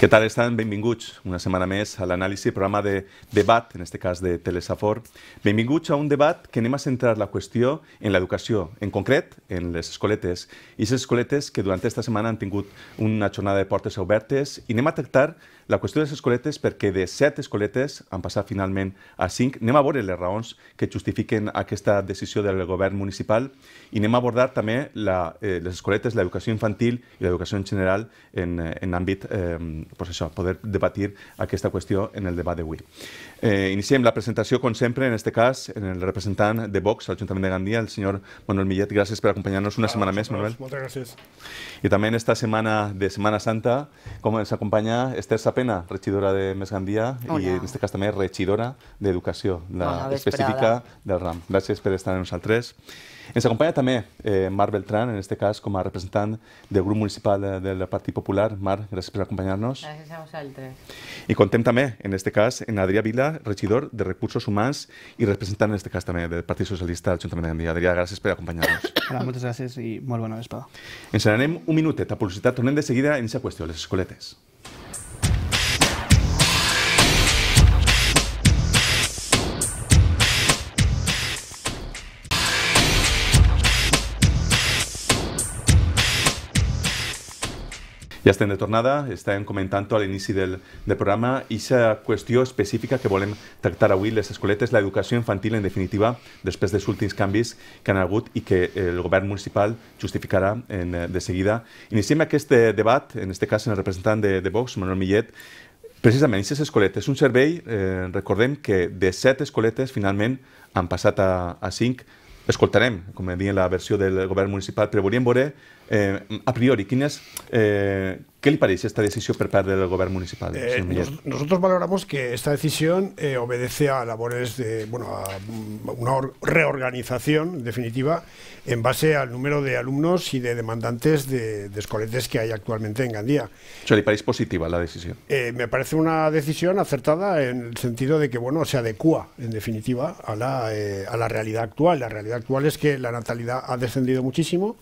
Què tal estan? Benvinguts una setmana més a l'anàlisi, programa de debat, en este cas de Telesafor. Benvinguts a un debat que anem a centrar la qüestió en l'educació, en concret en les escoletes. I les escoletes que durant aquesta setmana han tingut una jornada de portes obertes i anem a tractar la qüestió de les escoletes, perquè de set escoletes han passat finalment a cinc. Anem a veure les raons que justifiquen aquesta decisió del govern municipal i anem a abordar també la, eh, les escoletes, l'educació infantil i l'educació en general en, eh, en àmbit, eh, pues això, poder debatir aquesta qüestió en el debat d'avui. Eh, iniciem la presentació, com sempre, en este cas, en el representant de Vox l'Ajuntament de Gandia, el senyor Manuel Millet. Gràcies per acompanyar-nos una ah, setmana més, Manuel. Moltes gràcies. I també en esta setmana de Setmana Santa, com ens acompanya Esther Sapena, regidora de Més Gandia, Hola. i en este cas també regidora d'Educació, la específica del RAM. Gràcies per estar amb nosaltres. Ens acompanya també eh, Marc Beltrán, en este cas com a representant del grup municipal eh, del Partit Popular. Marc, gràcies per acompanyar-nos. Gràcies a vosaltres. I contem també, en este cas, en Adrià Vila, regidor de Recursos Humans i representant, en este cas, també del Partit Socialista l'Ajuntament de Gandia. Adrià, gràcies per acompanyar-nos. Hola, moltes gràcies i molt bona vespa. Ens anem un minutet a publicitat. Tornem de seguida en aquesta qüestió, les escoletes. Ja estem de tornada, estem comentant a l'inici del, del programa aquesta qüestió específica que volem tractar avui, les escoletes, l'educació infantil, en definitiva, després dels últims canvis que han hagut i que eh, el govern municipal justificarà en, eh, de seguida. Iniciem aquest eh, debat, en aquest cas en el representant de, de Vox, Manuel Millet, Precisament, aquestes escoletes, un servei, eh, recordem que de set escoletes finalment han passat a, a cinc. Escoltarem, com diuen la versió del govern municipal, però volíem veure Eh, a priori, ¿quién eh, ¿Qué le parece esta decisión por del gobierno municipal? Eh, nosotros valoramos que esta decisión obedece a labores de, bueno, una reorganización definitiva en base al número de alumnos y de demandantes de, de escoletes que hay actualmente en Gandía. ¿Le parece positiva la decisión? me parece una decisión acertada en el sentido de que, bueno, se adecua, en definitiva, a la, a la realidad actual. La realidad actual es que la natalidad ha descendido muchísimo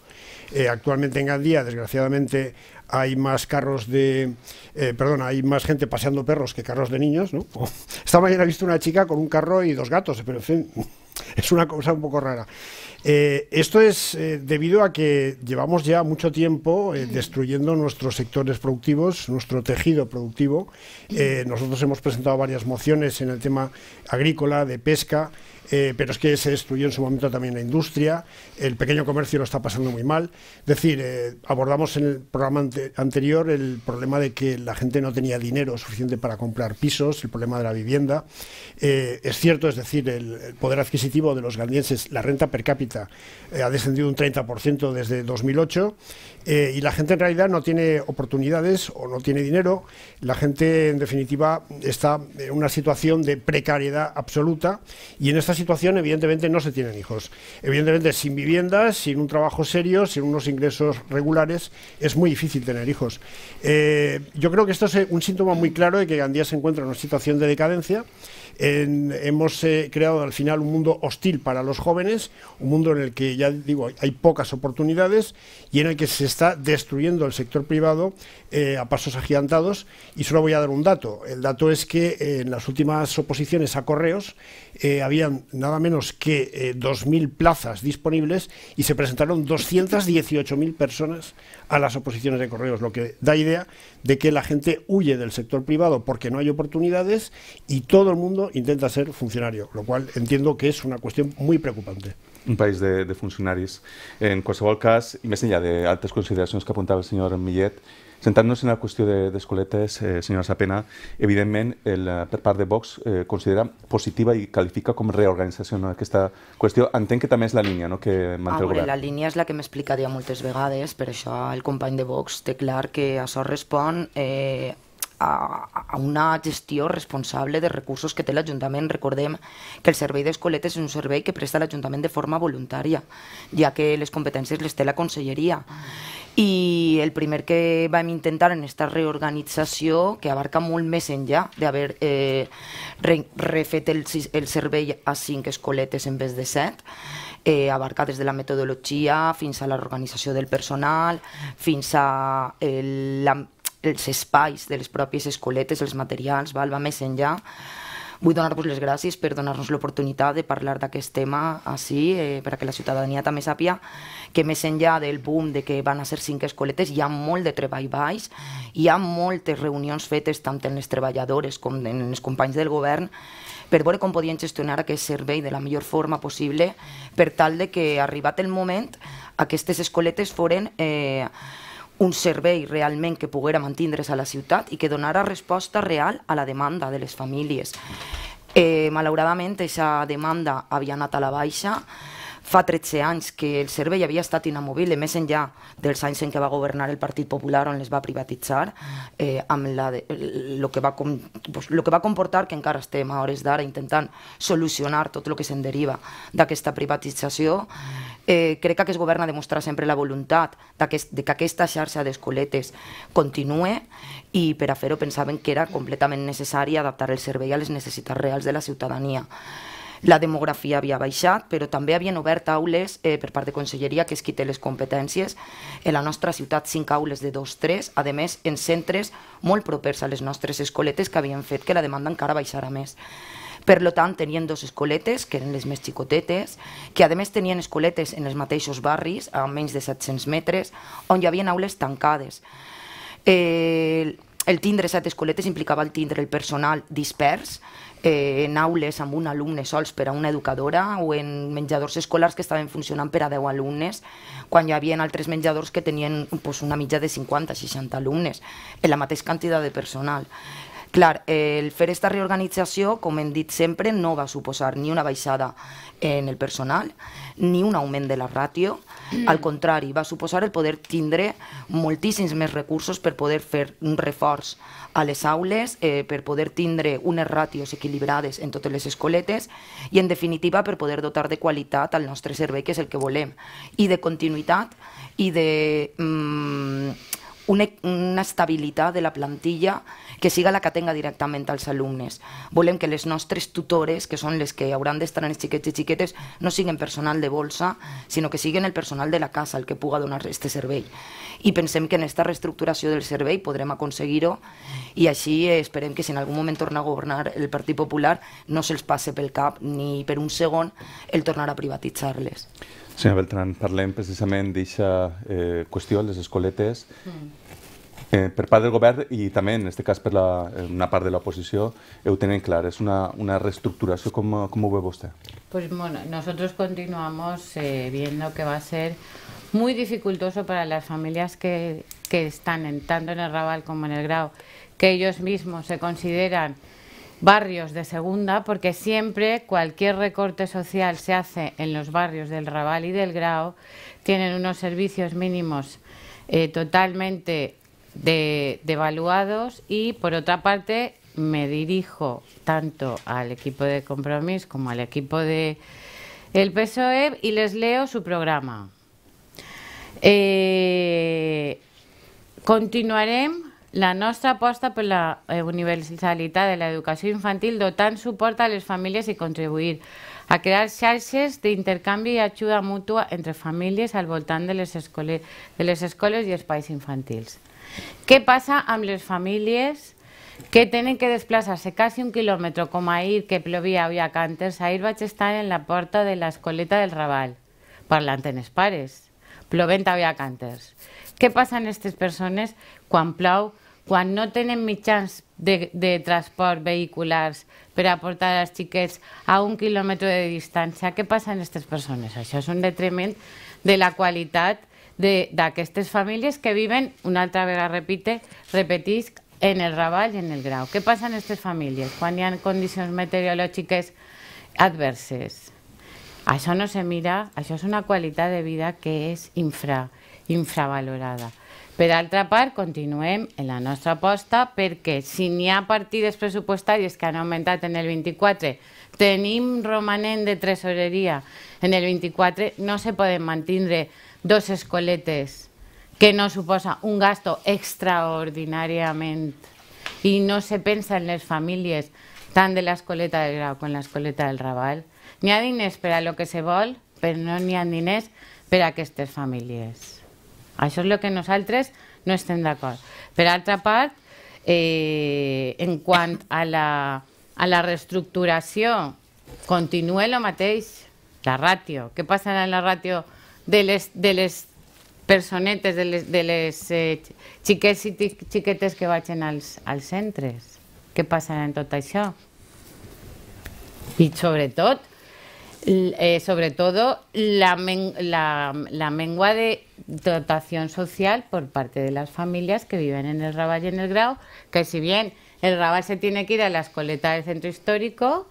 eh, actualmente en Gandía, desgraciadamente, hay más carros de. Eh, hay más gente paseando perros que carros de niños, ¿no? Esta mañana he visto una chica con un carro y dos gatos, pero en fin, es una cosa un poco rara. Eh, esto es debido a que llevamos ya mucho tiempo destruyendo nuestros sectores productivos, nuestro tejido productivo. nosotros hemos presentado varias mociones en el tema agrícola, de pesca, eh, pero es que se destruyó en su momento también la industria, el pequeño comercio lo está pasando muy mal. Es decir, eh, abordamos en el programa anterior el problema de que la gente no tenía dinero suficiente para comprar pisos, el problema de la vivienda. Eh, es cierto, es decir, el, poder adquisitivo de los gandienses, la renta per cápita, ha descendido un 30% desde 2008 y la gente en realidad no tiene oportunidades o no tiene dinero. La gente, en definitiva, está en una situación de precariedad absoluta y en esta situación, evidentemente, no se tienen hijos. Evidentemente, sin vivienda, sin un trabajo serio, sin unos ingresos regulares, es muy difícil tener hijos. Eh, yo creo que esto es un síntoma muy claro de que Gandía se encuentra en una situación de decadencia hemos eh, creado al final un mundo hostil para los jóvenes, un mundo en el que, ya digo, hay pocas oportunidades y en el que se está destruyendo el sector privado eh, a pasos agigantados. Y solo voy a dar un dato. El dato es que eh, en las últimas oposiciones a correos habían nada menos que 2.000 plazas disponibles y se presentaron 218.000 personas a las oposiciones de correos, lo que da idea de que la gente huye del sector privado porque no hay oportunidades y todo el mundo intenta ser funcionario, lo cual entiendo que es una cuestión muy preocupante. Un país de, de funcionaris. En caso, y me més de altas consideraciones que apuntaba el señor Millet, Sentant-nos en la qüestió d'Escoletes, de, eh, senyora Sapena, evidentment, el, per part de Vox, eh, considera positiva i califica com reorganització no? aquesta qüestió. Entenc que també és la línia no? que manté ah, el govern. La línia és la que m'explicaria moltes vegades, per això el company de Vox té clar que això respon eh, a, a una gestió responsable de recursos que té l'Ajuntament. Recordem que el servei d'Escolet és un servei que presta l'Ajuntament de forma voluntària, ja que les competències les té la Conselleria. I el primer que vam intentar en aquesta reorganització, que abarca molt més enllà d'haver eh, re, refet el, el servei a cinc escoletes en vez de set, eh, abarca des de la metodologia fins a l'organització del personal, fins a eh, la, els espais de les pròpies escoletes, els materials, val? va més enllà. Vull donar-vos les gràcies per donar-nos l'oportunitat de parlar d'aquest tema així, eh, perquè la ciutadania també sàpia que més enllà del boom de que van a ser cinc escoletes, hi ha molt de treball baix, hi ha moltes reunions fetes tant en les treballadores com en els companys del govern per veure com podien gestionar aquest servei de la millor forma possible per tal de que, arribat el moment, aquestes escoletes foren eh, un servei realment que poguera mantindre's a la ciutat i que donara resposta real a la demanda de les famílies. Eh, malauradament, aquesta demanda havia anat a la baixa, Fa 13 anys que el servei havia estat inamovible, més enllà dels anys en què va governar el Partit Popular, on les va privatitzar, eh, amb la de, lo, que va com, pues, lo que va comportar que encara estem a hores d'ara intentant solucionar tot el que se'n deriva d'aquesta privatització. Eh, crec que aquest govern ha demostrat sempre la voluntat aquest, de que aquesta xarxa d'escoletes continue i per a fer-ho pensaven que era completament necessari adaptar el servei a les necessitats reals de la ciutadania. La demografia havia baixat, però també havien obert aules eh, per part de Conselleria, que és qui té les competències. En la nostra ciutat, cinc aules de 2-3, a més, en centres molt propers a les nostres escoletes que havien fet que la demanda encara baixara més. Per lo tant, tenien dos escoletes, que eren les més xicotetes, que a més tenien escoletes en els mateixos barris, a menys de 700 metres, on hi havia aules tancades. Eh, el tindre set escoletes implicava el tindre el personal dispers, eh, en aules amb un alumne sols per a una educadora o en menjadors escolars que estaven funcionant per a 10 alumnes, quan hi havia altres menjadors que tenien pues, una mitja de 50-60 alumnes, en la mateixa quantitat de personal. Clar, eh, el fer aquesta reorganització, com hem dit sempre, no va suposar ni una baixada en el personal, ni un augment de la ràtio, mm. al contrari, va suposar el poder tindre moltíssims més recursos per poder fer un reforç a les aules, eh, per poder tindre unes ràtios equilibrades en totes les escoletes i, en definitiva, per poder dotar de qualitat al nostre servei, que és el que volem, i de continuïtat i de... Mm, una, una estabilitat de la plantilla que siga la que tenga directament als alumnes. Volem que les nostres tutores, que són les que hauran d'estar en els xiquets i xiquetes, no siguin personal de bolsa, sinó que siguin el personal de la casa el que puga donar aquest servei. I pensem que en aquesta reestructuració del servei podrem aconseguir-ho i així eh, esperem que si en algun moment torna a governar el Partit Popular no se'ls passe pel cap ni per un segon el tornar a privatitzar-les. Senyora Beltrán, parlem precisament d'aquesta eh, qüestió, les escoletes, mm. Eh, per del Gobierno y también, en este caso, per eh, una parte de la oposición, tenen clar, es una, una reestructuració, com, com ve usted? Pues bueno, nosotros continuamos eh, viendo que va a ser muy dificultoso para las familias que, están en, tanto en el Raval como en el Grau, que ellos mismos se consideran barrios de segunda, porque siempre cualquier recorte social se hace en los barrios del Raval y del Grau, tienen unos servicios mínimos eh, totalmente de, de y por otra parte me dirijo tanto al equipo de Compromís como al equipo de el PSOE y les leo su programa. Eh, continuarem la nostra aposta per la eh, universalitat de l'educació infantil dotant suport a les famílies i contribuir a crear xarxes d'intercanvi i ajuda mútua entre famílies al voltant de les, escoles, de les escoles i espais infantils. Què passa amb les famílies que tenen que desplaçar-se quasi un quilòmetre, com ahir, que plovia, havia cànters. Ahir vaig estar en la porta de l'escoleta del Raval, parlant amb els pares. Plovent havia canters. Què passa a aquestes persones quan plou, quan no tenen mitjans de, de transport vehiculars per a portar els xiquets a un quilòmetre de distància? Què passa a aquestes persones? Això és un detriment de la qualitat d'aquestes famílies que viven, una altra vegada repite, repetisc, en el Raval i en el Grau. Què passa en aquestes famílies quan hi ha condicions meteorològiques adverses? Això no se mira, això és una qualitat de vida que és infra, infravalorada. Per altra part, continuem en la nostra aposta perquè si n'hi ha partides pressupostàries que han augmentat en el 24, tenim romanent de tresoreria en el 24, no se poden mantindre dos escoletes, que no suposa un gasto extraordinàriament i no se pensa en les famílies tant de l'escoleta del Grau com l'escoleta del Raval. N'hi ha diners per a lo que se vol, però no n'hi ha diners per a aquestes famílies. Això és el que nosaltres no estem d'acord. Per altra part, eh, en quant a la, a la reestructuració, continua el mateix, la ràtio. Què passa en la ràtio de les, de personetes, de les, eh, chiquetes que vagin al als centres? que en tot y I sobretot, eh, sobre todo la, la, la, mengua de dotación social por parte de las familias que viven en el Raval y en el Grau, que si bien el Raval se tiene que ir a la coletas del centro histórico,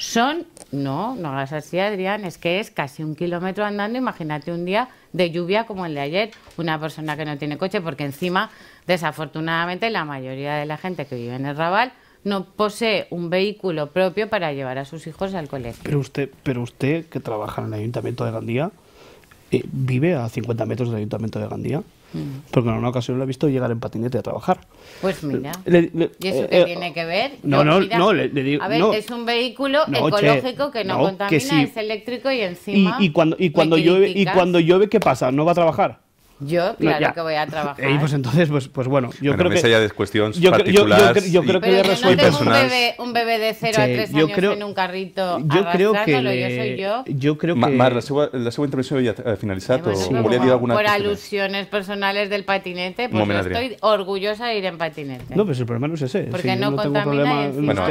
son, no, no hagas así, Adrián, es que es casi un kilómetro andando. Imagínate un día de lluvia como el de ayer, una persona que no tiene coche, porque encima, desafortunadamente, la mayoría de la gente que vive en el Raval no posee un vehículo propio para llevar a sus hijos al colegio. Pero usted, pero usted que trabaja en el Ayuntamiento de Gandía, eh, ¿vive a 50 metros del Ayuntamiento de Gandía? Porque en una ocasión lo he visto llegar en patinete a trabajar. Pues mira. ¿Y eso eh, qué eh, tiene que ver? No, no, le, digo. A ver, es un vehículo ecológico que no, contamina, es eléctrico y encima. y cuando, y cuando llueve, ¿qué pasa? ¿No va a trabajar? Yo, claro que voy a trabajar. Y eh, pues entonces, pues, pues bueno, yo creo que... ya de cuestiones yo, Yo, yo, creo que un, bebé, un bebé de 0 a 3 años en un carrito yo creo que yo soy yo. Yo creo que... Mar, la segunda intervención ya a finalizar. ha eh, finalizado. o alguna Por alusiones personales del patinete, pues yo estoy orgullosa de ir en patinete. No, pues el problema no es ese. Porque no, contamina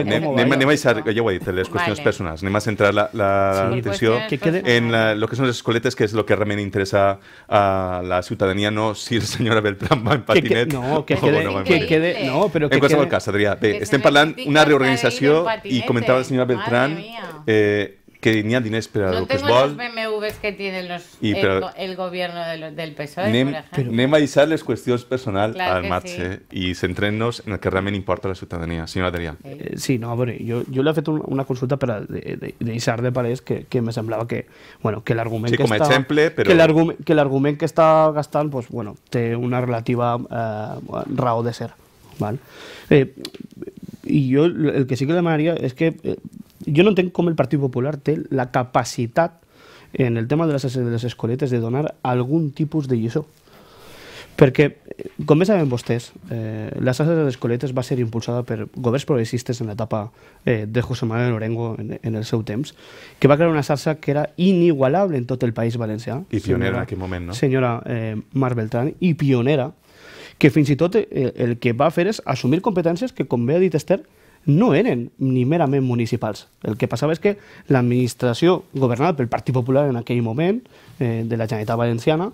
tengo problema, Bueno, yo voy a llevar cuestiones personales. he dit, les centrar la, atención en lo que son los escoletes, que es lo que realmente interesa a la ciudad ciudadanía, no si la señora Beltrán va en patinete. que, que, no, que quede, no, que quede, en qualsevol cas, Adrià, bé, hablando estem una reorganización y comentaba la señora Beltrán eh, que tenía dinero esperado el los BMWs que tienen los, el, gobierno del PSOE, Nema por ejemplo. es a personal al match eh, y centrenos en el que realmente importa la ciudadanía. Señora Adrián. Eh, sí. no, bueno, yo le le he hecho una consulta para de, de, de Isar de Paredes que, que me semblaba que, bueno, que que, está gastando que que está pues, bueno, tiene una relativa eh, rao de ser. Y Eh, y el que sí que le llamaría es que jo no entenc com el Partit Popular té la capacitat en el tema de les, de les escoletes de donar algun tipus de lliçó. Perquè, eh, com bé saben vostès, eh, la salsa de les escoletes va ser impulsada per governs progressistes en l'etapa eh, de José Manuel Orengo en, en el seu temps, que va crear una salsa que era inigualable en tot el País Valencià. I pionera en aquell moment, no? Senyora eh, Mar Beltrán, i pionera, que fins i tot eh, el que va fer és assumir competències que, com bé ha dit Esther, no eren ni merament municipals. El que passava és que l'administració governada pel Partit Popular en aquell moment, eh, de la Generalitat Valenciana,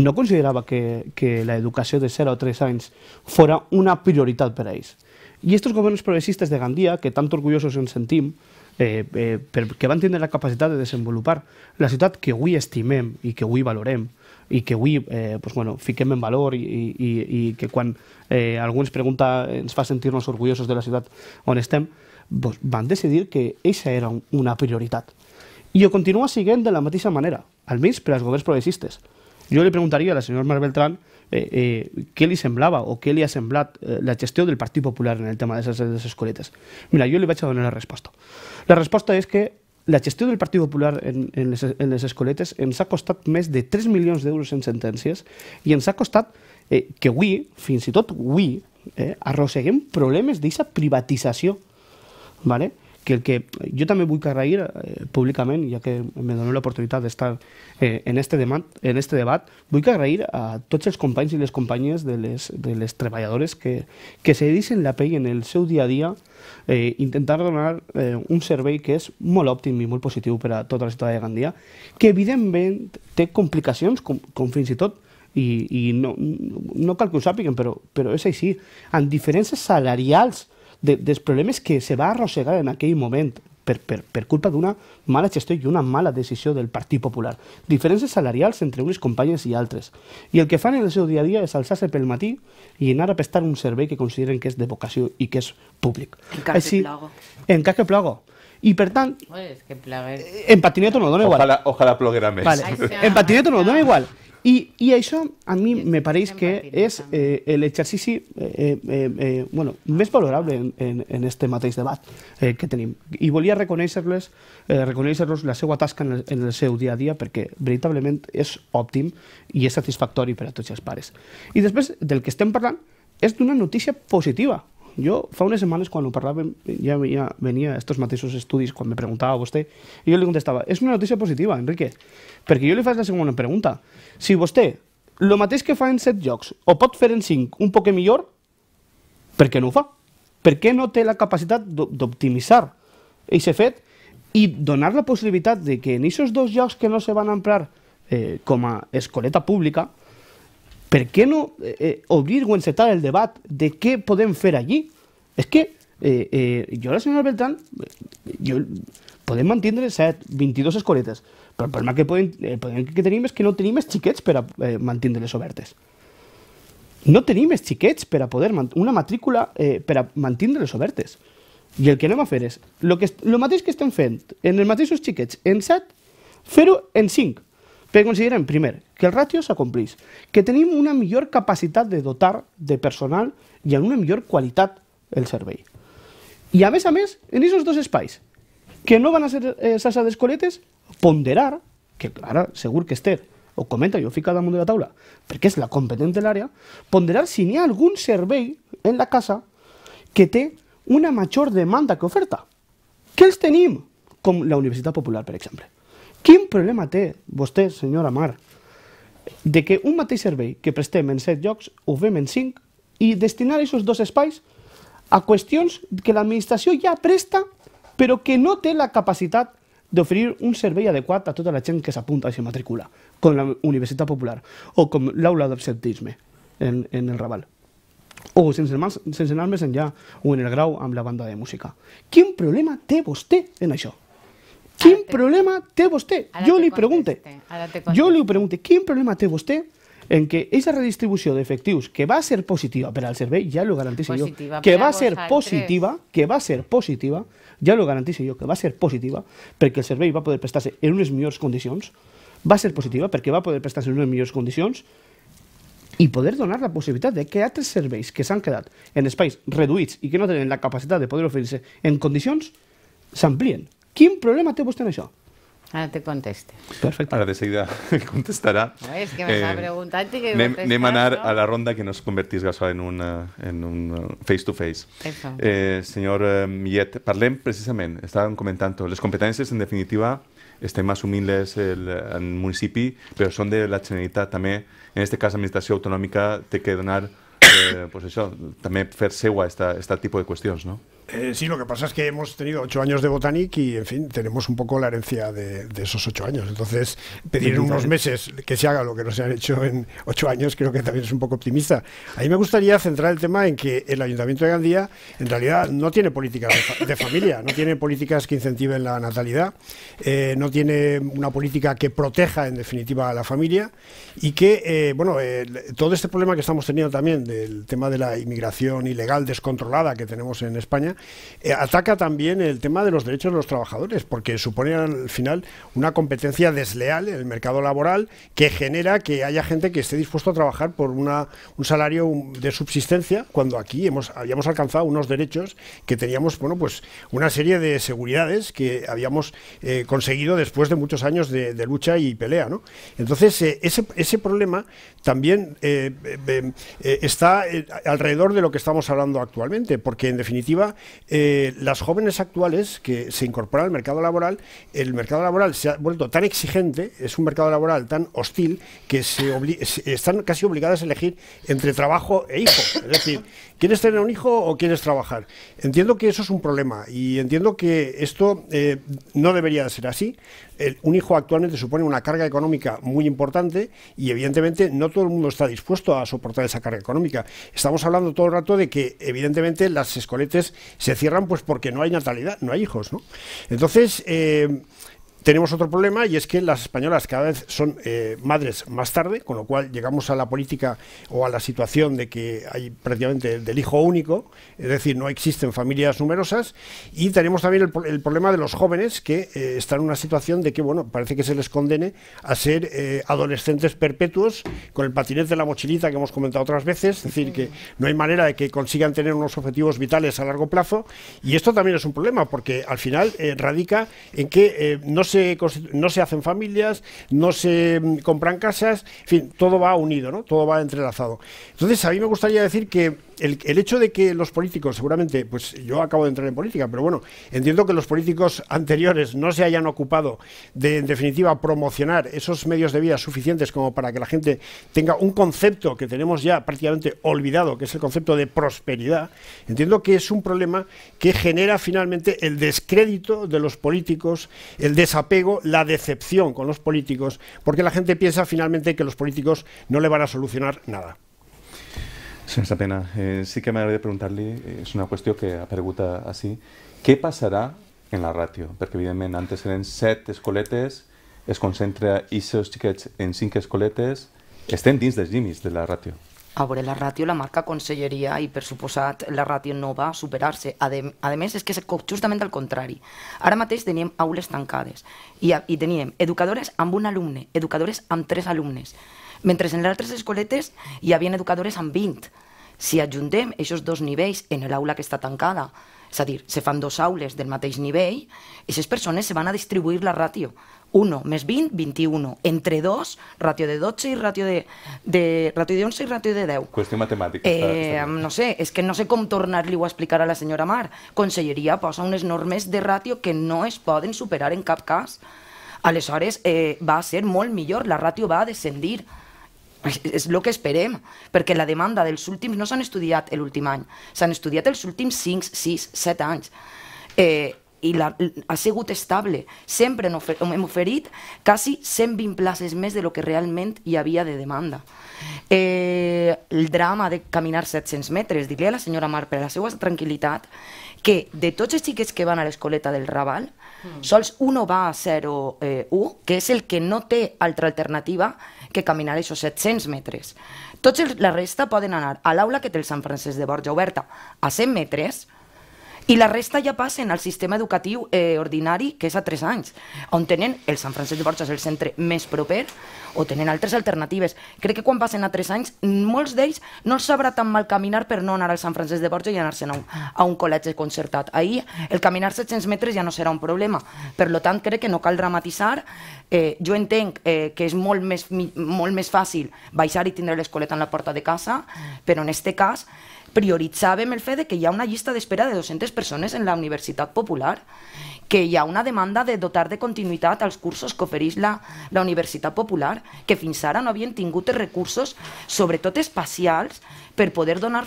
no considerava que, que l'educació de 0 a 3 anys fora una prioritat per a ells. I aquests governs progressistes de Gandia, que tant orgullosos ens sentim, eh, eh, perquè van tenir la capacitat de desenvolupar la ciutat que avui estimem i que avui valorem, i que avui eh, doncs, bueno, fiquem en valor i, i, i que quan eh, algú ens pregunta ens fa sentir-nos orgullosos de la ciutat on estem, doncs van decidir que eixa era una prioritat. I ho continua siguent de la mateixa manera, almenys per als governs progressistes. Jo li preguntaria a la senyora Mar Beltrán eh, eh, què li semblava o què li ha semblat eh, la gestió del Partit Popular en el tema de les, de les escoletes. Mira, jo li vaig a donar la resposta. La resposta és que la gestió del Partit Popular en, en, les, en les escoletes ens ha costat més de 3 milions d'euros en sentències i ens ha costat eh, que avui, fins i tot avui, eh, arrosseguem problemes d'aquesta privatització. Vale? que el que... Jo també vull agrair eh, públicament, ja que em dono l'oportunitat d'estar eh, en, este demat, en este debat, vull agrair a tots els companys i les companyes de les, de les treballadores que, que se deixen la pell en el seu dia a dia eh, intentar donar eh, un servei que és molt òptim i molt positiu per a tota la ciutat de Gandia, que evidentment té complicacions, com, com fins i tot i, i no, no cal que ho sàpiguen, però, però és així. amb diferències salarials de, dels problemes que se va arrossegar en aquell moment per, per, per culpa d'una mala gestió i una mala decisió del Partit Popular. Diferències salarials entre unes companyes i altres. I el que fan en el seu dia a dia és alçar-se pel matí i anar a prestar un servei que consideren que és de vocació i que és públic. En cas Així, que plago. En cas que plago. I per tant, pues, que en patinet no dona igual. Ojalá, ojalà ploguera més. Vale. En patinet no dona igual. I, I això a mi me pareix que és eh, l'exercici eh, eh, eh, eh, bueno, més valorable en, en, en este mateix debat eh, que tenim. I volia reconèixer-les eh, reconèixer-los la seva tasca en el, en el seu dia a dia perquè veritablement és òptim i és satisfactori per a tots els pares. I després del que estem parlant és d'una notícia positiva jo, fa unes setmanes, quan ho parlàvem, ja, ja venia a aquests mateixos estudis, quan me preguntava vostè, i jo li contestava, és una notícia positiva, Enrique, perquè jo li faig la segona pregunta. Si vostè, el mateix que fa en set jocs, o pot fer en cinc un poc millor, per què no ho fa? Per què no té la capacitat d'optimitzar aquest fet i donar la possibilitat de que en aquests dos jocs que no se van emprar eh, com a escoleta pública, per què no eh, eh, obrir o encetar el debat de què podem fer allí? És que eh, eh, jo, la senyora Beltrán, eh, jo, podem mantindre 7, 22 escoletes, però el problema que, podem, el problema que tenim és que no tenim els xiquets per a eh, mantenir-les obertes. No tenim els xiquets per a poder una matrícula eh, per a mantenir-les obertes. I el que anem a fer és, el mateix que estem fent en els mateixos xiquets en 7, fer-ho en 5. Però considerem, primer, que el ratio s'acomplís, que tenim una millor capacitat de dotar de personal i amb una millor qualitat el servei. I a més a més, en aquests dos espais, que no van a ser eh, salsa d'escoletes, ponderar, que ara segur que Esther ho comenta i ho fica damunt de la taula, perquè és la competent de l'àrea, ponderar si n'hi ha algun servei en la casa que té una major demanda que oferta. Què els tenim? Com la Universitat Popular, per exemple. Quin problema té vostè, senyora Mar, de que un mateix servei que prestem en set llocs ho fem en cinc i destinar aquests dos espais a qüestions que l'administració ja presta però que no té la capacitat d'oferir un servei adequat a tota la gent que s'apunta a la matrícula, com la Universitat Popular o com l'aula d'absentisme en, en el Raval o sense, anar, sense anar més enllà, o en el grau amb la banda de música. Quin problema té vostè en això? Quin te... problema té vostè? Ara jo li pregunte. Jo li pregunte, quin problema té vostè en que aquesta redistribució d'efectius, que va ser positiva per al servei, ja lo garanteixo jo, que va ser positiva, que va ser positiva, ja lo garanteixo jo, que va ser positiva, perquè el servei va poder prestar-se en unes millors condicions, va ser positiva perquè va poder prestar-se en unes millors condicions, i poder donar la possibilitat de que altres serveis que s'han quedat en espais reduïts i que no tenen la capacitat de poder oferir-se en condicions s'amplien. Quin problema té vostè en això? Ara te conteste. Perfecte. Ara de seguida contestarà. No, és que m'està eh, preguntant i que anem, anem a anar no? a la ronda que no es convertís, Gasol, en un, eh, en un face to face. Eso. Eh, senyor eh, Millet, parlem precisament, estàvem comentant les competències, en definitiva, estem assumint-les en municipi, però són de la Generalitat també. En aquest cas, l'administració autonòmica té que donar, eh, pues això, també fer seu a aquest tipus de qüestions, no? Eh, sí, lo que pasa es que hemos tenido ocho años de Botanic y, en fin, tenemos un poco la herencia de, esos ocho años. Entonces, pedir unos meses que se haga lo que no se han hecho en ocho años creo que también es un poco optimista. A mí me gustaría centrar el tema en que el Ayuntamiento de Gandía, en realidad, no tiene políticas de, familia, no tiene políticas que incentiven la natalidad, eh, no tiene una política que proteja, en definitiva, a la familia y que, eh, bueno, todo este problema que estamos teniendo también del tema de la inmigración ilegal descontrolada que tenemos en España, eh, ataca también el tema de los derechos de los trabajadores, porque supone al final una competencia desleal en el mercado laboral que genera que haya gente que esté dispuesto a trabajar por una, un salario de subsistencia, cuando aquí hemos, habíamos alcanzado unos derechos que teníamos, bueno, pues una serie de seguridades que habíamos eh, conseguido después de muchos años de, lucha y pelea, Entonces, eh, ese, ese problema también está alrededor de lo que estamos hablando actualmente, porque en definitiva eh, las jóvenes actuales que se incorporan al mercado laboral, el mercado laboral se ha vuelto tan exigente, es un mercado laboral tan hostil, que se están casi obligadas a elegir entre trabajo e hijo. Es decir, ¿quieres tener un hijo o quieres trabajar? Entiendo que eso es un problema y entiendo que esto eh, no debería de ser así un hijo actualmente supone una carga económica muy importante y evidentemente no todo el mundo está dispuesto a soportar esa carga económica. Estamos hablando todo el rato de que evidentemente las escoletes se cierran pues porque no hay natalidad, no hay hijos, ¿no? Entonces, eh, tenemos otro problema y es que las españolas cada vez son eh, madres más tarde, con lo cual llegamos a la política o a la situación de que hay prácticamente del hijo único, es decir, no existen familias numerosas. Y tenemos también el, problema de los jóvenes que eh, están en una situación de que, bueno, parece que se les condene a ser eh, adolescentes perpetuos con el patinete de la mochilita que hemos comentado otras veces, es decir, que no hay manera de que consigan tener unos objetivos vitales a largo plazo. Y esto también es un problema porque al final radica en que no se no se hacen familias, no se mm, compran casas, en fin, todo va unido, ¿no? Todo va entrelazado. Entonces, a mí me gustaría decir que el, hecho de que los políticos, seguramente, pues yo acabo de entrar en política, pero bueno, entiendo que los políticos anteriores no se hayan ocupado de, en definitiva, promocionar esos medios de vida suficientes como para que la gente tenga un concepto que tenemos ya prácticamente olvidado, que es el concepto de prosperidad, entiendo que es un problema que genera finalmente el descrédito de los políticos, el desapego, la decepción con los políticos, porque la gente piensa finalmente que los políticos no le van a solucionar nada. Sense pena. Eh, sí que m'agradaria preguntar-li, és eh, una qüestió que ha aparegut així, què passarà en la ràtio? Perquè, evidentment, antes eren set escoletes, es concentra i seus xiquets en cinc escoletes, estem dins dels límits de la ràtio. A veure, la ràtio la marca conselleria i, per suposat, la ràtio no va superar-se. A, a més, és que és justament el contrari. Ara mateix teníem aules tancades i, i teníem educadores amb un alumne, educadores amb tres alumnes. Mentre en les altres escoletes hi havia educadores amb 20. Si adjuntem aquests dos nivells en l'aula que està tancada, és a dir, se fan dos aules del mateix nivell, aquestes persones se van a distribuir la ràtio. 1 més 20, 21. Entre 2, ràtio de 12 i ràtio de, de, ràtio de 11 i ràtio de 10. Qüestió matemàtica. Eh, està, està eh, no sé, és que no sé com tornar-li a explicar a la senyora Mar. Conselleria posa unes normes de ràtio que no es poden superar en cap cas. Aleshores, eh, va ser molt millor, la ràtio va a descendir. És el que esperem, perquè la demanda dels últims no s'han estudiat l'últim any, s'han estudiat els últims 5, 6, 7 anys. Eh, i la, ha sigut estable. Sempre hem, ofer, oferit quasi 120 places més de lo que realment hi havia de demanda. Eh, el drama de caminar 700 metres, dir-li a la senyora Mar per la seva tranquil·litat que de tots els xiquets que van a l'escoleta del Raval, mm. sols uno va a 0-1, eh, que és el que no té altra alternativa que caminar això 700 metres. Tots els, la resta poden anar a l'aula que té el Sant Francesc de Borja oberta a 100 metres, i la resta ja passen al sistema educatiu eh, ordinari, que és a 3 anys, on tenen el Sant Francesc de Borja, el centre més proper, o tenen altres alternatives. Crec que quan passen a 3 anys, molts d'ells no els sabrà tan mal caminar per no anar al Sant Francesc de Borja i anar-se'n a, a un col·legi concertat. Ahir el caminar 700 metres ja no serà un problema. Per lo tant, crec que no cal dramatitzar Eh, jo entenc eh, que és molt més, molt més fàcil baixar i tindre l'escoleta en la porta de casa, mm. però en aquest cas prioritzàvem el fet de que hi ha una llista d'espera de 200 persones en la Universitat Popular, que hi ha una demanda de dotar de continuïtat als cursos que ofereix la, la Universitat Popular, que fins ara no havien tingut els recursos, sobretot espacials, per poder donar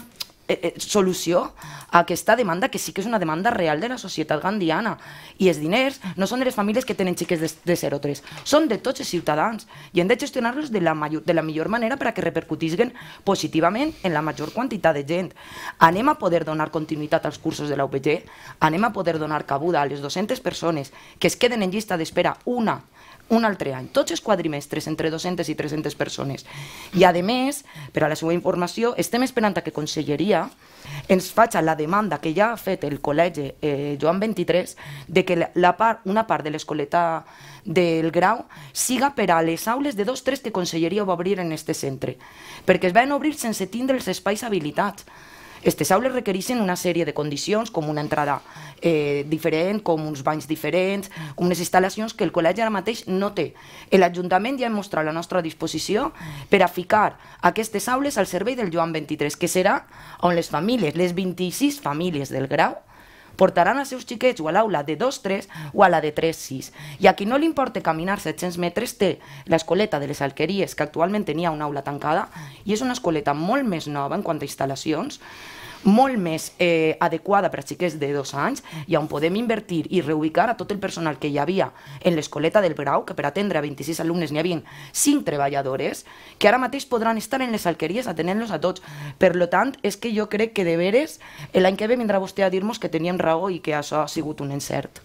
Eh, eh, solució a aquesta demanda, que sí que és una demanda real de la societat gandiana. I els diners no són de les famílies que tenen xiques de, de 0 3, són de tots els ciutadans i hem de gestionar-los de, la de la millor manera perquè repercutisquen positivament en la major quantitat de gent. Anem a poder donar continuïtat als cursos de la UPG, anem a poder donar cabuda a les 200 persones que es queden en llista d'espera una un altre any. Tots els quadrimestres, entre 200 i 300 persones. I, a més, per a la seva informació, estem esperant que Conselleria ens faci la demanda que ja ha fet el col·legi eh, Joan 23 de que la part, una part de l'escoleta del grau siga per a les aules de 2-3 que Conselleria va obrir en aquest centre. Perquè es van obrir sense tindre els espais habilitats. Estes aules requereixen una sèrie de condicions, com una entrada eh, diferent, com uns banys diferents, unes instal·lacions que el col·legi ara mateix no té. L'Ajuntament ja ha mostrat la nostra disposició per a ficar aquestes aules al servei del Joan 23, que serà on les famílies, les 26 famílies del grau, portaran els seus xiquets o a l'aula de 2-3 o a la de 3-6. I a qui no li importa caminar 700 metres té l'escoleta de les alqueries, que actualment tenia una aula tancada, i és una escoleta molt més nova en quant a instal·lacions, molt més eh, adequada per a xiquets de dos anys i on podem invertir i reubicar a tot el personal que hi havia en l'escoleta del Grau, que per atendre a 26 alumnes n'hi havia 5 treballadores, que ara mateix podran estar en les alqueries atenent-los a tots. Per lo tant, és que jo crec que de veres l'any que ve vindrà vostè a dir-nos que teníem raó i que això ha sigut un encert.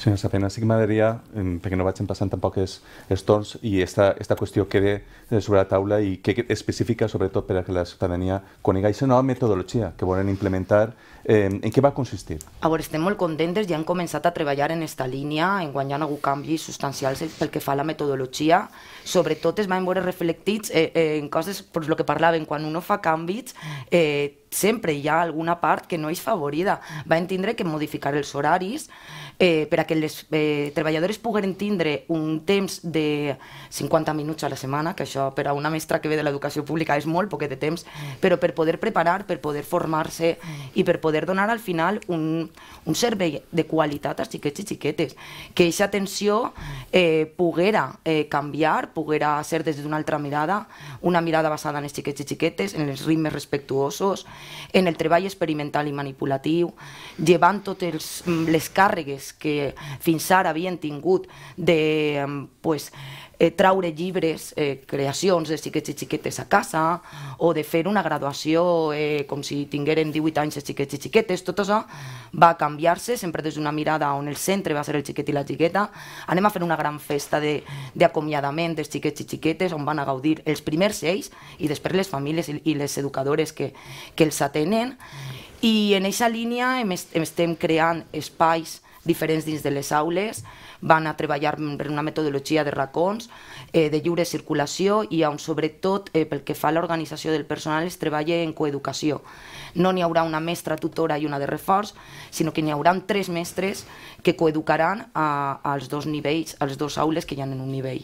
Señores, sí que em, que en no vagin en tampoc tampoco stones torns i esta, esta cuestión quede eh, sobre la tabla y que específica sobre todo para que la ciudadanía y esa nueva metodología que a implementar Eh, en què va consistir? A veure, estem molt contentes, ja hem començat a treballar en aquesta línia, en ha hagut canvi substancial pel que fa a la metodologia. Sobretot es van veure reflectits eh, eh, en coses, per lo que parlaven, quan uno fa canvis, eh, sempre hi ha alguna part que no és favorida. Va entendre que modificar els horaris eh, per a que les eh, treballadores puguen tindre un temps de 50 minuts a la setmana, que això per a una mestra que ve de l'educació pública és molt poquet de temps, però per poder preparar, per poder formar-se i per poder poder donar al final un, un servei de qualitat als xiquets i xiquetes, que aquesta atenció eh, poguera eh, canviar, poguera ser des d'una altra mirada, una mirada basada en els xiquets i xiquetes, en els ritmes respectuosos, en el treball experimental i manipulatiu, llevant totes mm, les càrregues que fins ara havien tingut de, mm, pues, eh, traure llibres, eh, creacions de xiquets i xiquetes a casa, o de fer una graduació eh, com si tingueren 18 anys els xiquets i xiquetes, tot això va canviar-se, sempre des d'una mirada on el centre va ser el xiquet i la xiqueta. Anem a fer una gran festa d'acomiadament de, dels xiquets i xiquetes, on van a gaudir els primers seis i després les famílies i, i les educadores que, que els atenen. I en aquesta línia hem, estem creant espais diferents dins de les aules, van a treballar per una metodologia de racons, eh, de lliure circulació i on sobretot eh, pel que fa a l'organització del personal es treballa en coeducació. No n'hi haurà una mestra tutora i una de reforç, sinó que n'hi haurà tres mestres que coeducaran a, als dos nivells, als dos aules que hi ha en un nivell.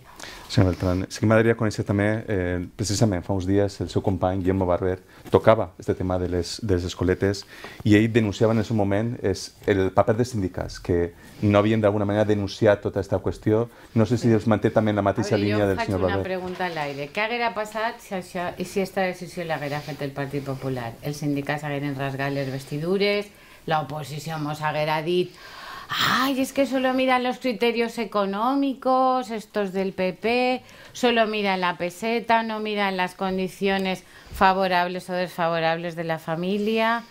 Senyor Beltrán, sí que m'agradaria conèixer també, eh, precisament fa uns dies, el seu company Guillermo Barber tocava aquest tema de les, de les escoletes i ell denunciava en el seu moment és el paper dels sindicats, que no havien d'alguna manera denunciat tota aquesta qüestió. No sé si els manté també en la mateixa veure, línia del senyor Barber. Jo faig una pregunta a l'aire. Què haguera passat si, això, i si aquesta decisió l'haguera fet el Partit Popular? Els sindicats hagueren rasgat les vestidures, l'oposició mos haguera dit ay, es que solo miran los criterios económicos, estos del PP, solo miran la peseta, no miran las condiciones favorables o desfavorables de la familia.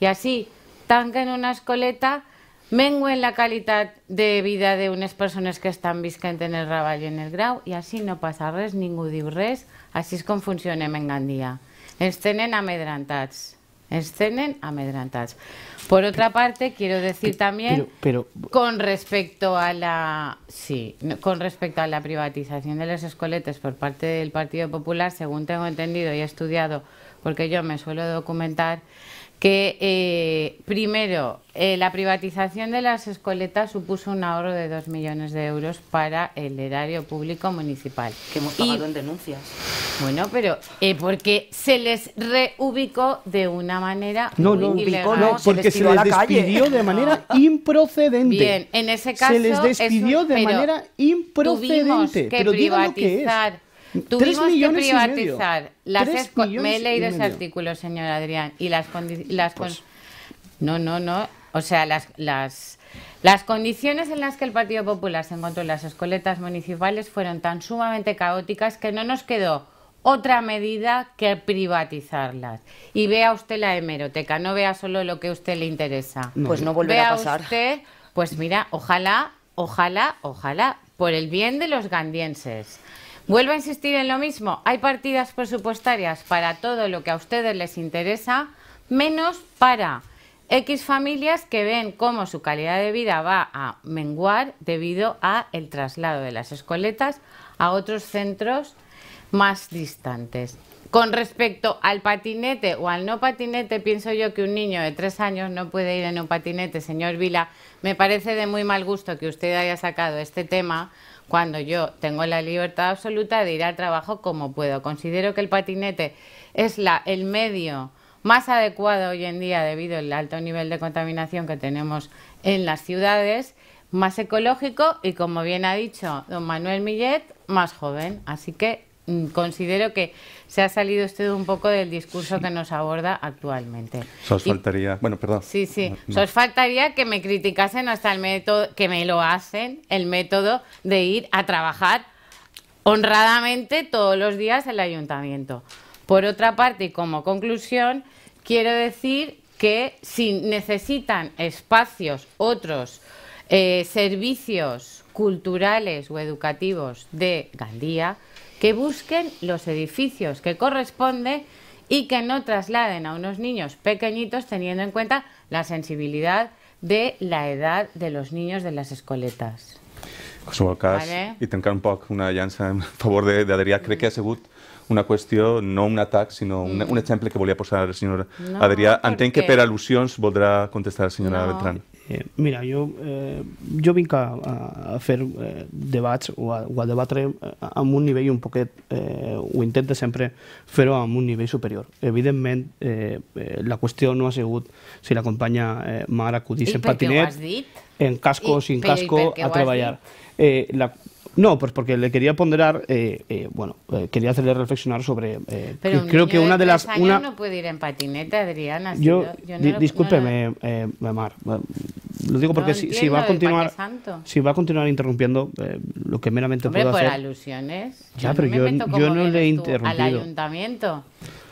Y así, en una escoleta, menguen la calidad de vida de unas personas que están viscantes en el Raval y en el Grau y así no pasa res, ningún diu res, así es con funcionem en amedrantats escenen amedrantas. Por otra parte, quiero decir también con respecto a la sí, con respecto a la privatización de los escoletes por parte del Partido Popular, según tengo entendido y he estudiado, porque yo me suelo documentar, que eh, primero eh, la privatización de las escoletas supuso un ahorro de 2 millones de euros para el erario público municipal. Que hemos pagado en denuncias. Bueno, pero eh, porque se les reubicó de una manera no, no, porque se les, despidió de manera improcedente. Bien, en ese caso... Se les despidió de manera improcedente. Que privatizar Tuvimos que privatizar las Me he leído ese artículo, señor Adrián, y las condiciones. Pues no, no, no. O sea, las, las, condiciones en las que el Partido Popular se encontró en las escoletas municipales fueron tan sumamente caóticas que no nos quedó otra medida que privatizarlas. Y vea usted la hemeroteca, no vea solo lo que a usted le interesa. pues no volverá a pasar. Usted, pues mira, ojalá, ojalá, ojalá, por el bien de los gandienses. Vuelvo a insistir en lo mismo, hay partidas presupuestarias para todo lo que a ustedes les interesa, menos para X familias que ven cómo su calidad de vida va a menguar debido a el traslado de las escoletas a otros centros más distantes. Con respecto al patinete o al no patinete, pienso yo que un niño de tres años no puede ir en un patinete, señor Vila. Me parece de muy mal gusto que usted haya sacado este tema cuando yo tengo la libertad absoluta de ir al trabajo como puedo. Considero que el patinete es la, el medio más adecuado hoy en día debido al alto nivel de contaminación que tenemos en las ciudades, más ecológico y como bien ha dicho don Manuel Millet, más joven. Así que Mm, considero que se ha salido usted un poco del discurso que nos aborda actualmente. Sos faltaría, bueno, perdón. Sí, sí, que me criticasen hasta el método, que me lo hacen, el método de ir a trabajar honradamente todos los días en el ayuntamiento. Por otra parte, y como conclusión, quiero decir que si necesitan espacios, otros eh, servicios culturales o educativos de Gandía, que busquen los edificios que corresponde y que no trasladen a unos niños pequeñitos teniendo en cuenta la sensibilidad de la edad de los niños de las escoletas. vale. un poco una llanza en favor Adrián, creo que ha una qüestió, no un atac, sinó un, mm. un exemple que volia posar el senyor no, Adrià. Entenc que per al·lusions voldrà contestar la senyora no. Beltrán. Eh, mira, jo, eh, jo vinc a, a fer eh, debats o a, o a debatre eh, amb un nivell un poquet, eh, ho intento sempre fer-ho amb un nivell superior. Evidentment, eh, eh la qüestió no ha sigut si la companya eh, Mar acudís en patinet, en casco o sin casco, a treballar. Eh, la, No, pues porque le quería ponderar, eh, eh, bueno, eh, quería hacerle reflexionar sobre. Eh, pero un creo que una de, las. Años no puede ir en patineta, Adriana. yo, yo no discúlpeme, no... Eh, Mar. Lo digo porque si, va a continuar, si va a continuar interrumpiendo, lo que meramente puedo por alusiones. Ya, pero yo, yo no le he interrumpido. Al ayuntamiento.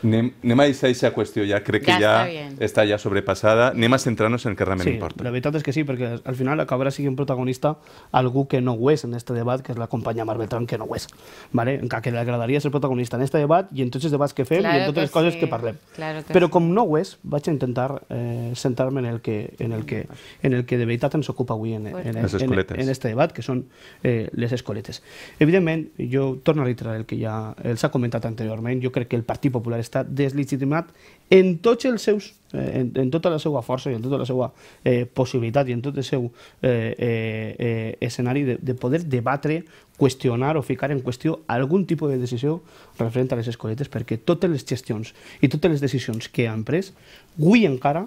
anem, anem a deixar aquesta qüestió ja, crec que ja, ja està, està ja sobrepassada. Anem a centrar-nos en el que realment sí, importa. La veritat és que sí, perquè al final acabarà un protagonista algú que no ho és en este debat, que és la companya Mar Beltrán, que no ho és. ¿vale? Que li agradaria ser protagonista en este debat i en tots els debats que fem claro i en totes les coses sí. que parlem. Claro que Però com no ho és, vaig intentar eh, centrar-me en, el que, en, el que, en el que de veritat ens ocupa avui en, en, en, en, en este debat, que són eh, les escoletes. Evidentment, jo torno a reiterar el que ja els ha comentat anteriorment, jo crec que el Partit Popular està deslegitimat en tots els seus eh, en, en tota la seva força i en tota la seva eh, possibilitat i en tot el seu eh, eh, eh, escenari de, de poder debatre, qüestionar o ficar en qüestió algun tipus de decisió referent a les escoletes, perquè totes les gestions i totes les decisions que han pres, avui encara,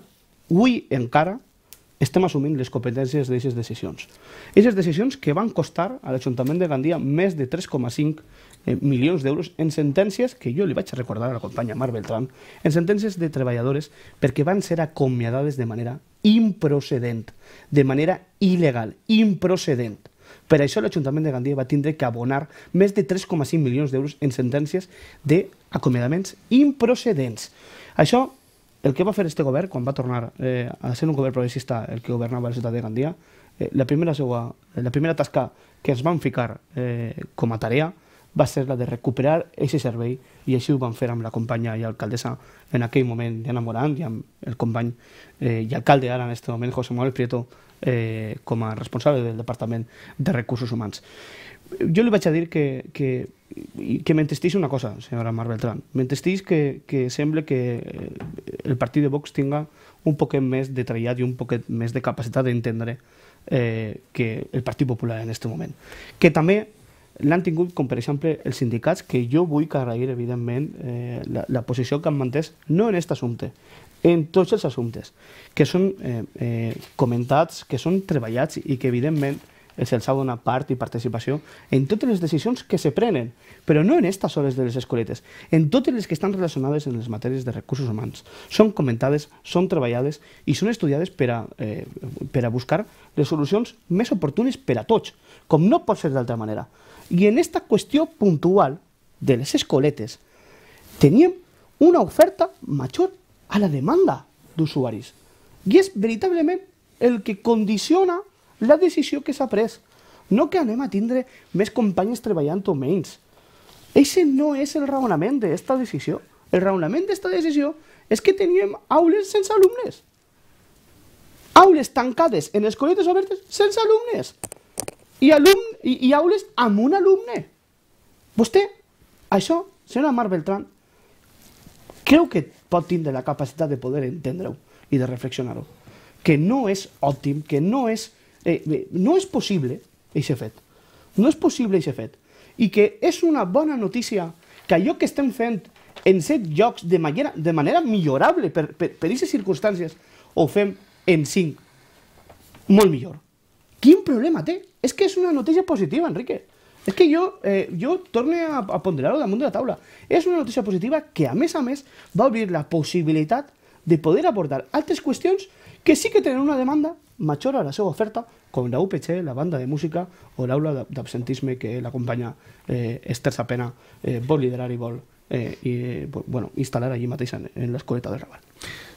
avui encara, estem assumint les competències d'aquestes decisions. Aquestes decisions que van costar a l'Ajuntament de Gandia més de 3,5 eh, milions d'euros en sentències que jo li vaig recordar a la companya Mar Beltrán, en sentències de treballadores perquè van ser acomiadades de manera improcedent, de manera il·legal, improcedent. Per això l'Ajuntament de Gandia va tindre que abonar més de 3,5 milions d'euros en sentències d'acomiadaments improcedents. Això el que va fer este govern, quan va tornar eh, a ser un govern progressista el que governava la ciutat de Gandia, eh, la, primera seua, la primera tasca que ens van ficar eh, com a tarea va ser la de recuperar aquest servei i així ho van fer amb la companya i alcaldessa en aquell moment, Diana Morant, i amb el company eh, i alcalde ara en aquest moment, José Manuel Prieto, eh, com a responsable del Departament de Recursos Humans. Jo li vaig a dir que, que, que m'entestís una cosa, senyora Mar Beltrán. M'entestís que, que sembla que eh, el partit de Vox tinga un poquet més de trellat i un poquet més de capacitat d'entendre eh, que el Partit Popular en aquest moment. Que també l'han tingut com, per exemple, els sindicats, que jo vull que agrair, evidentment, eh, la, la posició que han mantès, no en aquest assumpte, en tots els assumptes, que són eh, eh, comentats, que són treballats i que, evidentment, els ha donat part i participació en totes les decisions que se prenen, però no en aquestes hores de les escoletes, en totes les que estan relacionades en les matèries de recursos humans. Són comentades, són treballades i són estudiades per a, eh, per a buscar les solucions més oportunes per a tots, com no pot ser d'altra manera. Y en esta cuestión puntual de les escoletes, teníem una oferta major a la demanda d'usuaris. I és veritablement el que condiciona la decisió que s'ha pres. No que anem a tindre més companyes treballant o menys. Ese no és el raonament d'esta decisió. El raonament d'esta decisió és que teníem aules sense alumnes. Aules tancades en escoletes obertes sense alumnes i, alumne, i, i aules amb un alumne. Vostè, això, senyora Mar Beltrán, creu que pot tindre la capacitat de poder entendre-ho i de reflexionar-ho. Que no és òptim, que no és, eh, no és possible aquest fet. No és possible aquest fet. I que és una bona notícia que allò que estem fent en set jocs de manera, de manera millorable per, per aquestes circumstàncies ho fem en cinc. Molt millor. ¿Qué problema te? Es que es una noticia positiva, Enrique. Es que yo, yo eh, torne a, a ponderar la mundo de la tabla. Es una noticia positiva que, a mes a mes va a abrir la posibilidad de poder abordar altas cuestiones que sí que tienen una demanda mayor a la su oferta, con la UPC, la banda de música o el aula de absentismo que la eh, Esther Sapena eh, liderar y a... eh, i, eh, bueno, instal·lar allí mateix en, en l'escoleta del Raval.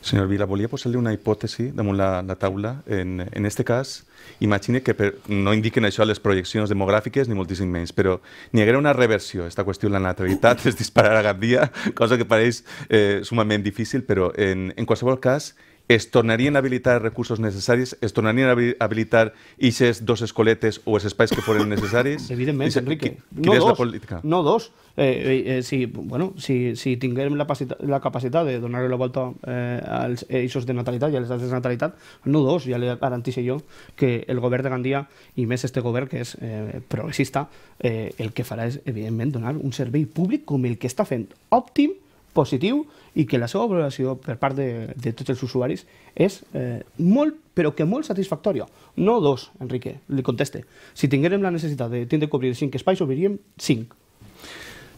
Senyor Vila, volia posar-li una hipòtesi damunt la, la taula. En, en este cas, imagine que per, no indiquen això a les projeccions demogràfiques ni moltíssim menys, però n'hi haguera una reversió. Esta qüestió de la natalitat es dispararà cap dia, cosa que pareix eh, sumament difícil, però en, en qualsevol cas es tornarien a habilitar recursos necessaris? Es tornarien a habilitar ixes dos escoletes o els espais que foren necessaris? Evidentment, Ixa, Enrique. Qui, qui no és dos, la política? No dos. Eh, eh, eh, si, bueno, si, si tinguem la, la capacitat de donar la volta eh, als eixos de natalitat i a les dades de natalitat, no dos, ja li garantixo jo que el govern de Gandia, i més este govern que és eh, progressista, eh, el que farà és, evidentment, donar un servei públic com el que està fent òptim positiu i que la seva valoració per part de, de tots els usuaris és eh, molt, però que molt satisfactòria. No dos, Enrique, li conteste. Si tinguérem la necessitat de tindre cobrir cinc espais, obriríem cinc.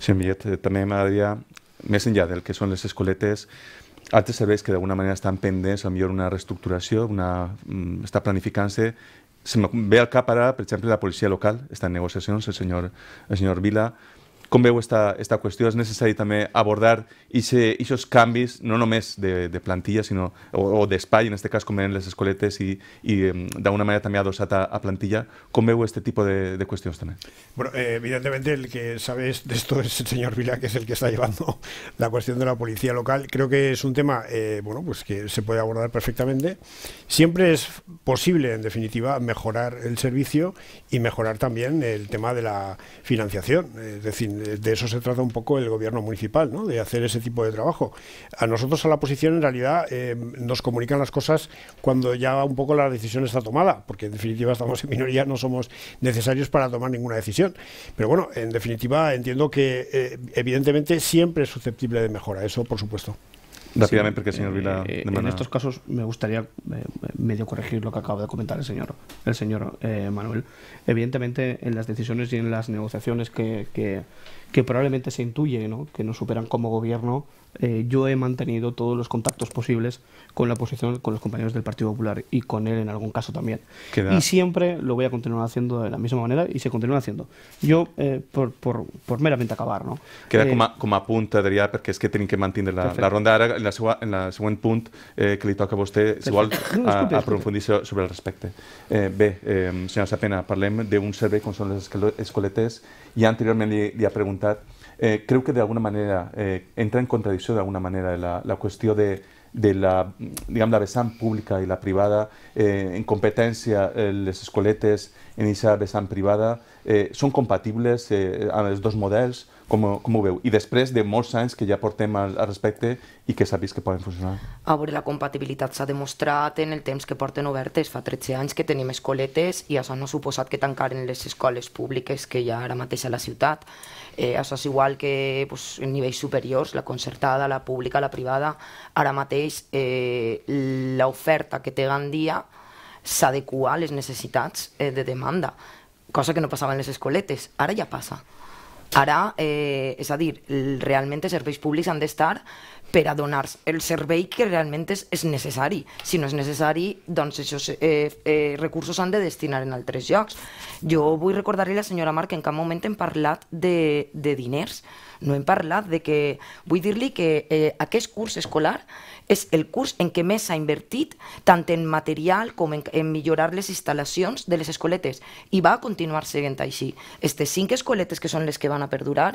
Sí, Millet, eh, també m'agradaria, més enllà del que són les escoletes, altres serveis que d'alguna manera estan pendents, a millor una reestructuració, una, mm, està planificant-se se me ve al cap ara, per exemple, la policia local, està en negociacions, el senyor, el senyor Vila, com veo esta, esta ¿Es necesario también también abordar esos cambios no només de, de plantilla sino o, de en este caso, com los les escoletes y em, de alguna manera también adossat a, a plantilla. Com veo este tipo de, cuestiones también? Bueno, eh, evidentemente el que sabe de esto es el señor Vila, que es el que está llevando la cuestión de la policía local. Creo que es un tema eh, bueno, pues que se puede abordar perfectamente. Siempre es posible, en definitiva, mejorar el servicio y mejorar también el tema de la financiación. Es decir, de eso se trata un poco el gobierno municipal, ¿no? de hacer ese tipo de trabajo. A nosotros, a la oposición, en realidad em, nos comunican las cosas cuando ya un poco la decisión está tomada, porque en definitiva estamos en minoría, no somos necesarios para tomar ninguna decisión. Pero bueno, en definitiva entiendo que eh, evidentemente siempre es susceptible de mejora, eso por supuesto. Rápidamente, eh, porque el señor eh, en estos casos me gustaría eh, medio corregir lo que acaba de comentar el señor, el señor Manuel. Evidentemente, en las decisiones y en las negociaciones que, que probablemente se intuye ¿no? que nos superan como gobierno, eh, yo he mantenido todos los contactos posibles con la oposición, con los compañeros del Partido Popular y con él en algún caso también. Y siempre lo voy a continuar haciendo de la misma manera y se continúa haciendo. Yo, eh, por, por, por, meramente acabar, ¿no? Queda eh, como apunta, diría, porque es que tienen que mantener la, ronda en la, segundo en que le toca a usted igual igual a, profundizar sobre el respecto Eh, señora eh, senyora Sapena, parlem un servei con son les escoletes y anteriormente li, ha preguntat, eh, creu que d'alguna manera eh, entra en contradicció d'alguna manera la, la qüestió de, de la, diguem, la vessant pública i la privada, eh, en competència eh, les escoletes en aquesta vessant privada, eh, són compatibles eh, amb els dos models? Com, com ho veu? I després de molts anys que ja portem al, al respecte i que s'ha que poden funcionar. A veure, la compatibilitat s'ha demostrat en el temps que porten obertes. Fa 13 anys que tenim escoletes i això no ha suposat que tancaren les escoles públiques que hi ha ara mateix a la ciutat. Eh, això és igual que pues, en nivells superiors, la concertada, la pública, la privada, ara mateix eh, l'oferta que té Gandia s'adequa a les necessitats eh, de demanda, cosa que no passava en les escoletes, ara ja passa. Ara, eh, és a dir, realment els serveis públics han d'estar per a donar el servei que realment és, és necessari. Si no és necessari, doncs aquests eh, eh, recursos s'han de destinar en altres llocs. Jo vull recordar-li a la senyora Marc que en cap moment hem parlat de, de diners, no hem parlat de que... Vull dir-li que eh, aquest curs escolar és el curs en què més s'ha invertit tant en material com en, en millorar les instal·lacions de les escoletes i va continuar seguint així. Estes cinc escoletes que són les que van a perdurar,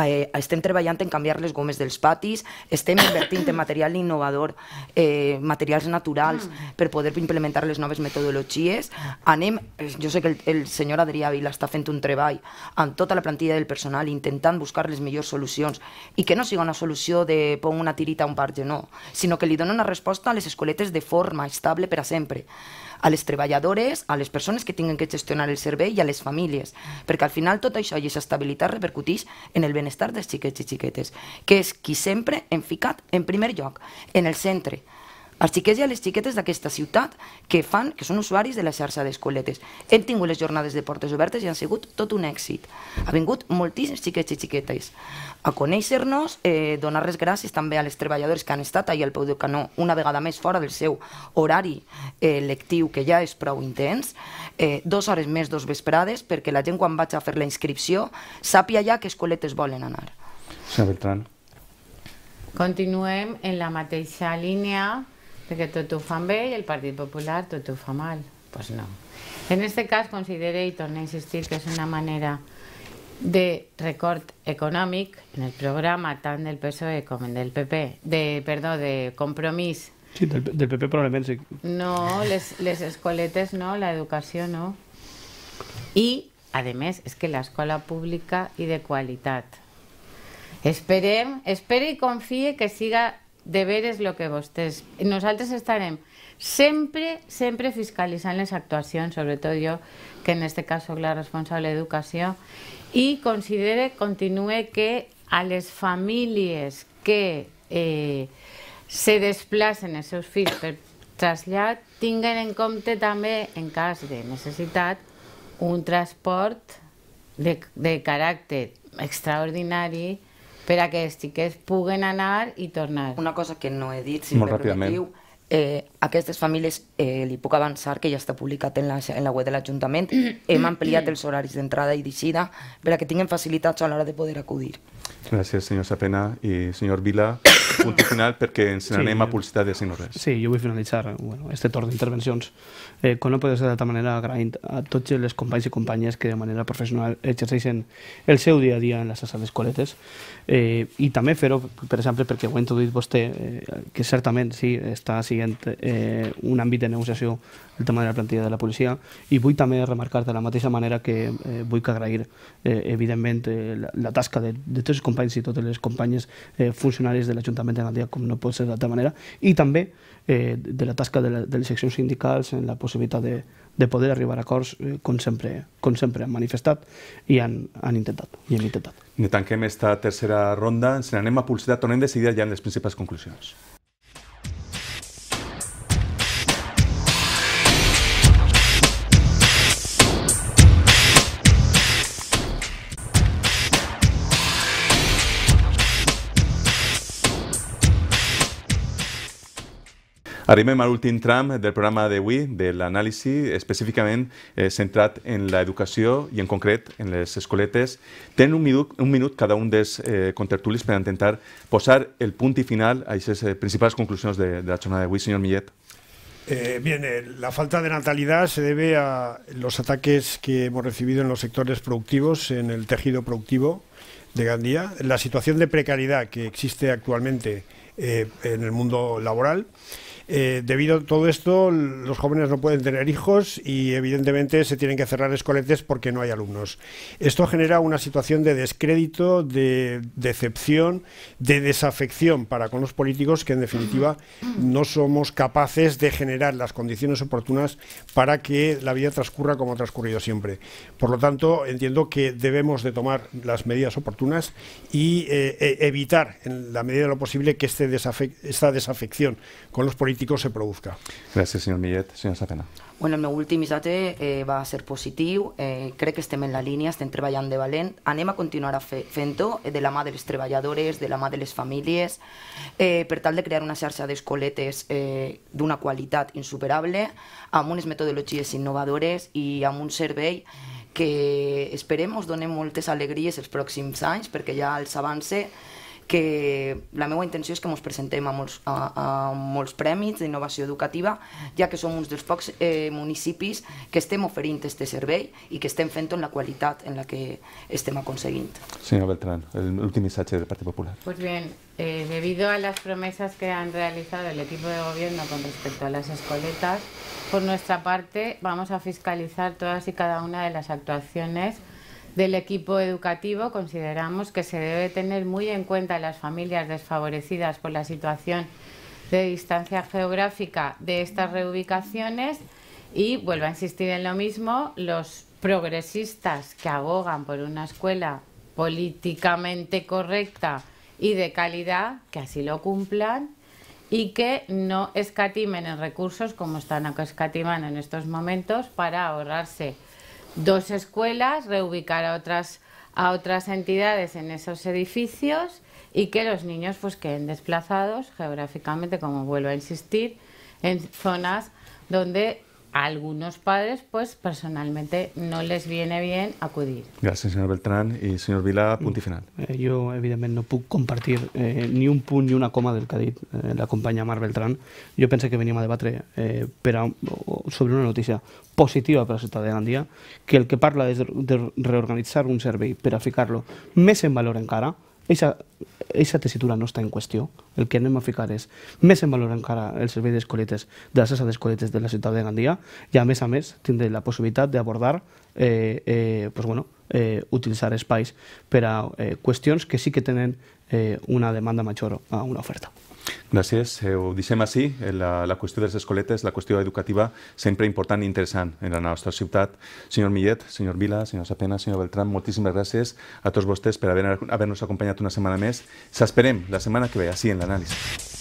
eh, estem treballant en canviar les gomes dels patis, estem invertint en material innovador, eh, materials naturals mm. per poder implementar les noves metodologies. Anem, eh, jo sé que el, el senyor Adrià Vila està fent un treball amb tota la plantilla del personal intentant buscar les millors solucions i que no siga una solució de pon una tirita a un parge, no, sinó que li dona una resposta a les escoletes de forma estable per a sempre, a les treballadores, a les persones que tinguen que gestionar el servei i a les famílies, perquè al final tot això i aquesta estabilitat repercutix en el benestar dels xiquets i xiquetes, que és qui sempre hem ficat en primer lloc, en el centre, els xiquets i les xiquetes d'aquesta ciutat que fan, que són usuaris de la xarxa d'escoletes. Hem tingut les jornades de portes obertes i han sigut tot un èxit. Ha vingut moltíssims xiquets i xiquetes a conèixer-nos, eh, donar les gràcies també a les treballadores que han estat ahir al peu de canó una vegada més fora del seu horari eh, lectiu, que ja és prou intens, eh, dues hores més, dos vesprades, perquè la gent quan vaig a fer la inscripció sàpia ja que escoletes volen anar. Senyor Continuem en la mateixa línia que tot ho fan bé i el Partit Popular tot ho fa mal. Doncs pues no. En aquest cas considero, i torno a insistir, que és una manera de record econòmic en el programa tant del PSOE com del PP, de, perdó, de compromís. Sí, del, del PP probablement sí. No, les, les escoletes no, l'educació no. I, a més, és que l'escola pública i de qualitat. Esperem, espero i confie que siga de veres lo que vostès. Nosaltres estarem sempre, sempre fiscalitzant les actuacions, sobretot jo, que en este cas soc la responsable d'educació, i considere, continue que a les famílies que eh, se desplacen els seus fills per trasllat tinguen en compte també, en cas de necessitat, un transport de, de caràcter extraordinari per a que els xiquets puguen anar i tornar. Una cosa que no he dit, si Molt permetiu, Eh, aquestes famílies, eh, li puc avançar que ja està publicat en la, en la web de l'Ajuntament, hem ampliat els horaris d'entrada i d'eixida que tinguin facilitats a l'hora de poder acudir. Gràcies, senyor Sapena i senyor Vila. Punt final perquè ens n'anem sí, a publicitat de no res. Sí, jo vull finalitzar bueno, este torn d'intervencions. Eh, com no pot ser d'altra manera agraint a tots els companys i companyes que de manera professional exerceixen el seu dia a dia en les sales d'escoletes eh, i també fer-ho, per exemple, perquè ho ha introduït vostè, eh, que certament sí, està sent eh, un àmbit de negociació el tema de la plantilla de la policia i vull també remarcar de la mateixa manera que eh, vull que agrair eh, evidentment eh, la, la tasca de, de tots els companys i totes les companyes eh, funcionaris de l'Ajuntament de Gandia com no pot ser d'altra manera i també eh, de la tasca de, la, de les seccions sindicals en la possibilitat de, de poder arribar a acords eh, com, sempre, com sempre han manifestat i han, han intentat. I hem intentat. I tanquem esta tercera ronda, ens n'anem a publicitat, tornem de seguida ja en les principals conclusions. Arime Marúltin tram del programa de Wi del análisis, específicamente eh, centrat en la educación y en concreto en los escoletes. Tienen un minuto cada un de eh, contertulis per intentar posar el punto i final a esas eh, principales conclusiones de, la la de WI. señor Millet. Eh, bien, la falta de natalidad se debe a los ataques que hemos recibido en los sectores productivos, en el tejido productivo de Gandía, la situación de precariedad que existe actualmente en el mundo laboral eh, debido a todo esto, los jóvenes no pueden tener hijos y evidentemente se tienen que cerrar escoletes porque no hay alumnos. Esto genera una situación de descrédito, de decepción, de desafección para con los políticos que en definitiva no somos capaces de generar las condiciones oportunas para que la vida transcurra como ha transcurrido siempre. Por lo tanto, entiendo que debemos de tomar las medidas oportunas y eh, e, evitar en la medida de lo posible que este esta desafección con los políticos político se produzca. Gràcies, senyor Millet. Senyor Sacana. Bueno, el meu últim missatge eh, va ser positiu, eh, crec que estem en la línia, estem treballant de valent, anem a continuar a fer, fent-ho eh, de la mà de les treballadores, de la mà de les famílies, eh, per tal de crear una xarxa d'escoletes eh, d'una qualitat insuperable, amb unes metodologies innovadores i amb un servei que esperem us donem moltes alegries els pròxims anys, perquè ja els avance que la meva intención es que nos presentemos a molts, a, de innovación educativa, ya que somos uns dels pocs eh, que estemos oferint este servei y que estem fent en la qualitat en la que estemos aconseguint. Señora Beltrán, el último mensaje del Partido Popular. Pues bien, eh, debido a las promesas que han realizado el equipo de gobierno con respecto a las escoletas, por nuestra parte vamos a fiscalizar todas y cada una de las actuaciones del equipo educativo, consideramos que se debe tener muy en cuenta las familias desfavorecidas por la situación de distancia geográfica de estas reubicaciones y vuelvo a insistir en lo mismo, los progresistas que abogan por una escuela políticamente correcta y de calidad, que así lo cumplan y que no escatimen en recursos como están escatimando en estos momentos para ahorrarse dos escuelas, reubicar a otras, a otras entidades en esos edificios y que los niños pues queden desplazados geográficamente, como vuelvo a insistir, en zonas donde a algunos padres, pues personalmente no les viene bien acudir. Gràcies, senyor Beltrán. I senyor Vila, mm. punt i final. Eh, jo, evidentment, no puc compartir eh, ni un punt ni una coma del que ha dit eh, la companya Mar Beltrán. Jo penso que venim a debatre eh, per a, sobre una notícia positiva per a la ciutadania, que el que parla és de, de reorganitzar un servei per a ficar-lo més en valor encara, aquesta aquesta tessitura no està en qüestió. El que anem a ficar és més en valor encara el servei d'escoletes, de la cesa d'escoletes de la ciutat de Gandia, i a més a més tindré la possibilitat d'abordar eh, eh, pues bueno, eh, utilitzar espais per a eh, qüestions que sí que tenen eh, una demanda major a una oferta. Gràcies. Eh, ho deixem així. Eh, la, la qüestió de les escoletes, la qüestió educativa, sempre important i interessant en la nostra ciutat. Senyor Millet, senyor Vila, senyor Sapena, senyor Beltrán, moltíssimes gràcies a tots vostès per haver-nos haver acompanyat una setmana més. S'esperem la setmana que ve, així en l'anàlisi.